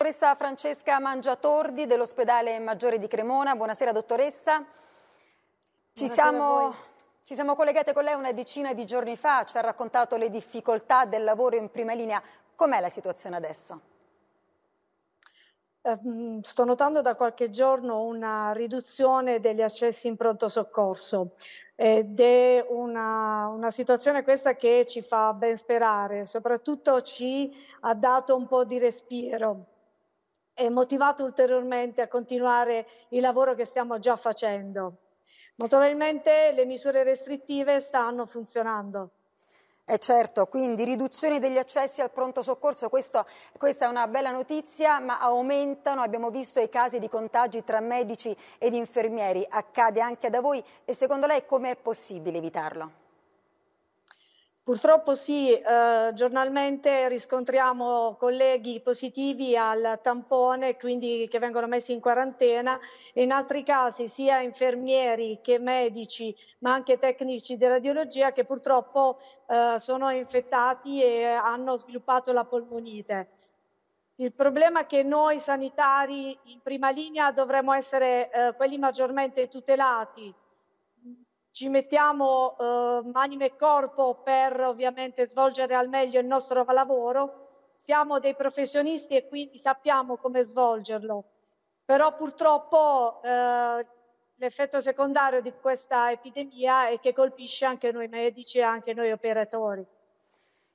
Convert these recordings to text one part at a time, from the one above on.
Dottoressa Francesca Mangiatordi dell'ospedale Maggiore di Cremona, buonasera dottoressa. Ci, buonasera siamo, ci siamo collegate con lei una decina di giorni fa, ci ha raccontato le difficoltà del lavoro in prima linea. Com'è la situazione adesso? Ehm, sto notando da qualche giorno una riduzione degli accessi in pronto soccorso ed è una, una, situazione questa che ci fa ben sperare, soprattutto ci ha dato un po' di respiro e motivato ulteriormente a continuare il lavoro che stiamo già facendo. Molto probabilmente le misure restrittive stanno funzionando. E eh, certo, quindi riduzione degli accessi al pronto soccorso, Questo, questa è una bella notizia, ma aumentano, abbiamo visto i casi di contagi tra medici ed infermieri, accade anche da voi e secondo lei come è possibile evitarlo? Purtroppo sì, eh, giornalmente riscontriamo colleghi positivi al tampone, quindi che vengono messi in quarantena e in altri casi sia infermieri che medici, ma anche tecnici di radiologia che purtroppo eh, sono infettati e hanno sviluppato la polmonite. Il problema è che noi sanitari in prima linea dovremmo essere eh, quelli maggiormente tutelati ci mettiamo eh, anima e corpo per ovviamente svolgere al meglio il nostro lavoro, siamo dei professionisti e quindi sappiamo come svolgerlo. Però purtroppo eh, l'effetto secondario di questa epidemia è che colpisce anche noi medici e anche noi operatori.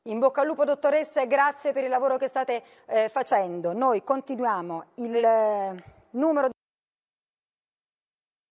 In bocca al lupo dottoressa e grazie per il lavoro che state eh, facendo. Noi continuiamo il eh, numero